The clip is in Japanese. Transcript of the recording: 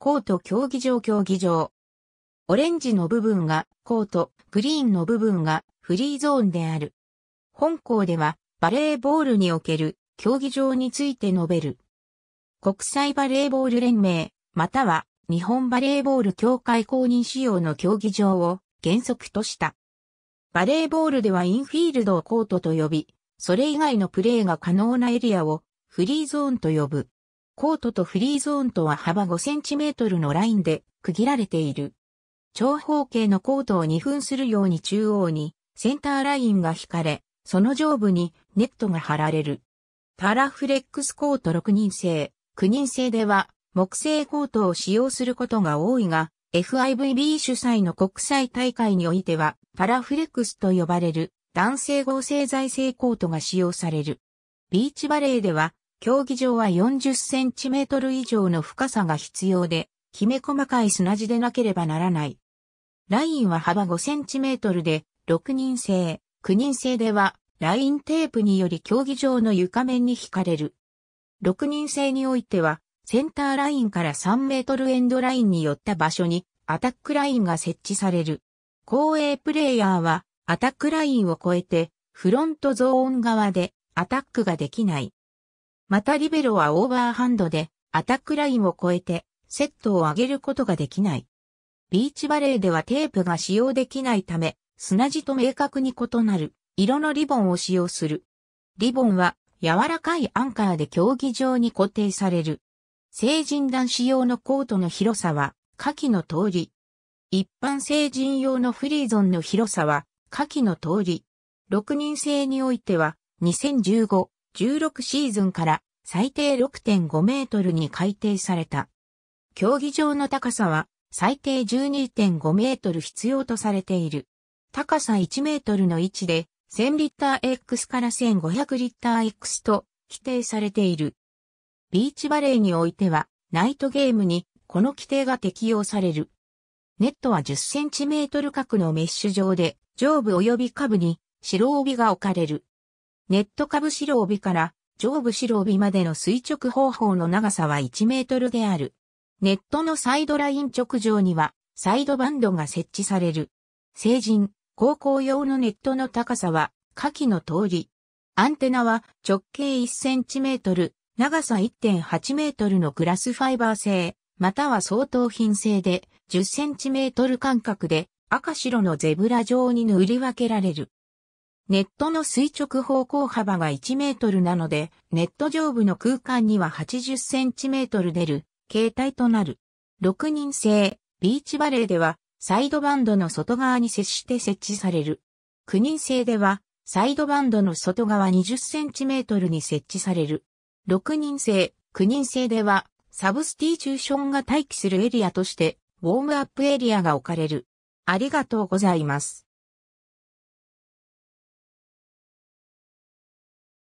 コート競技場競技場。オレンジの部分がコート、グリーンの部分がフリーゾーンである。本校ではバレーボールにおける競技場について述べる。国際バレーボール連盟、または日本バレーボール協会公認仕様の競技場を原則とした。バレーボールではインフィールドをコートと呼び、それ以外のプレーが可能なエリアをフリーゾーンと呼ぶ。コートとフリーゾーンとは幅5センチメートルのラインで区切られている。長方形のコートを2分するように中央にセンターラインが引かれ、その上部にネットが張られる。パラフレックスコート6人制、9人制では木製コートを使用することが多いが、FIVB 主催の国際大会においてはパラフレックスと呼ばれる男性合成財政コートが使用される。ビーチバレーでは競技場は40センチメートル以上の深さが必要で、きめ細かい砂地でなければならない。ラインは幅5センチメートルで、6人制、9人制では、ラインテープにより競技場の床面に引かれる。6人制においては、センターラインから3メートルエンドラインに寄った場所に、アタックラインが設置される。後衛プレイヤーは、アタックラインを越えて、フロントゾーン側で、アタックができない。またリベロはオーバーハンドでアタックラインを越えてセットを上げることができない。ビーチバレーではテープが使用できないため、砂地と明確に異なる色のリボンを使用する。リボンは柔らかいアンカーで競技場に固定される。成人男子用のコートの広さは下記の通り。一般成人用のフリーゾンの広さは下記の通り。6人制においては2015 1 6シーズンから最低6.5メートルに改定された。競技場の高さは最低12.5メートル必要とされている。高さ1メートルの位置で1000リッター X から1500リッター X と規定されている。ビーチバレーにおいてはナイトゲームにこの規定が適用される。ネットは10センチメートル角のメッシュ状で上部及び下部に白帯が置かれる。ネット下白帯から上部白帯までの垂直方法の長さは1メートルである。ネットのサイドライン直上にはサイドバンドが設置される。成人、高校用のネットの高さは下記の通り。アンテナは直径1センチメートル、長さ1.8メートルのグラスファイバー製、または相当品製で10センチメートル間隔で赤白のゼブラ状に塗り分けられる。ネットの垂直方向幅が1メートルなので、ネット上部の空間には80センチメートル出る形態となる。6人制、ビーチバレーでは、サイドバンドの外側に接して設置される。9人制では、サイドバンドの外側20センチメートルに設置される。6人制、9人制では、サブスティチューションが待機するエリアとして、ウォームアップエリアが置かれる。ありがとうございます。